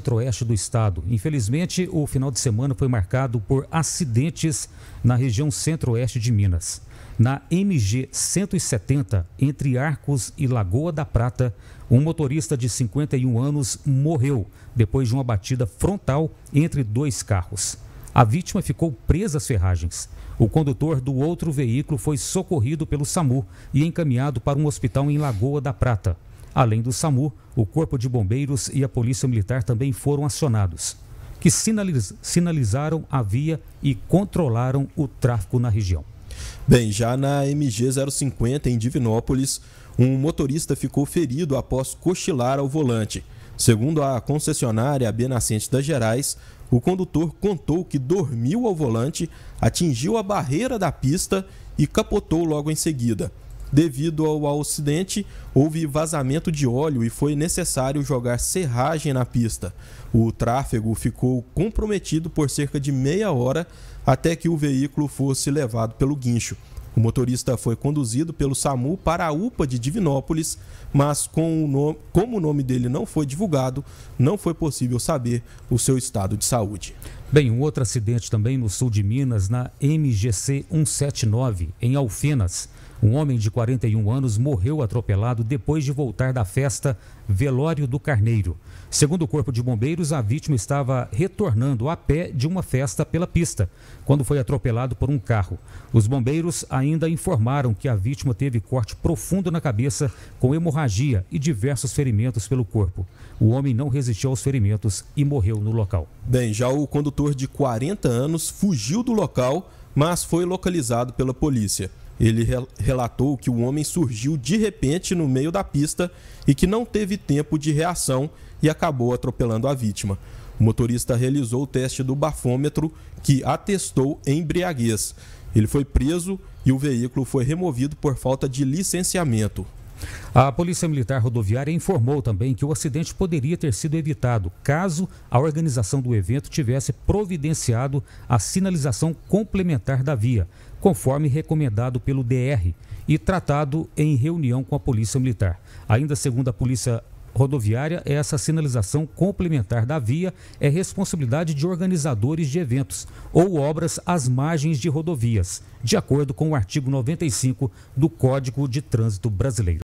centro-oeste do estado. Infelizmente, o final de semana foi marcado por acidentes na região centro-oeste de Minas. Na MG 170, entre Arcos e Lagoa da Prata, um motorista de 51 anos morreu depois de uma batida frontal entre dois carros. A vítima ficou presa às ferragens. O condutor do outro veículo foi socorrido pelo SAMU e encaminhado para um hospital em Lagoa da Prata. Além do SAMU, o Corpo de Bombeiros e a Polícia Militar também foram acionados, que sinaliz sinalizaram a via e controlaram o tráfego na região. Bem, já na MG 050 em Divinópolis, um motorista ficou ferido após cochilar ao volante. Segundo a concessionária Benascente das Gerais, o condutor contou que dormiu ao volante, atingiu a barreira da pista e capotou logo em seguida. Devido ao acidente, houve vazamento de óleo e foi necessário jogar serragem na pista. O tráfego ficou comprometido por cerca de meia hora até que o veículo fosse levado pelo guincho. O motorista foi conduzido pelo SAMU para a UPA de Divinópolis, mas com o nome, como o nome dele não foi divulgado, não foi possível saber o seu estado de saúde. Bem, um outro acidente também no sul de Minas, na MGC 179, em Alfenas. Um homem de 41 anos morreu atropelado depois de voltar da festa Velório do Carneiro. Segundo o Corpo de Bombeiros, a vítima estava retornando a pé de uma festa pela pista, quando foi atropelado por um carro. Os bombeiros ainda informaram que a vítima teve corte profundo na cabeça, com hemorragia e diversos ferimentos pelo corpo. O homem não resistiu aos ferimentos e morreu no local. Bem, já o condutor de 40 anos fugiu do local mas foi localizado pela polícia. Ele relatou que o homem surgiu de repente no meio da pista e que não teve tempo de reação e acabou atropelando a vítima. O motorista realizou o teste do bafômetro que atestou embriaguez. Ele foi preso e o veículo foi removido por falta de licenciamento. A Polícia Militar Rodoviária informou também que o acidente poderia ter sido evitado caso a organização do evento tivesse providenciado a sinalização complementar da via, conforme recomendado pelo DR e tratado em reunião com a Polícia Militar. Ainda segundo a Polícia rodoviária, essa sinalização complementar da via é responsabilidade de organizadores de eventos ou obras às margens de rodovias, de acordo com o artigo 95 do Código de Trânsito Brasileiro.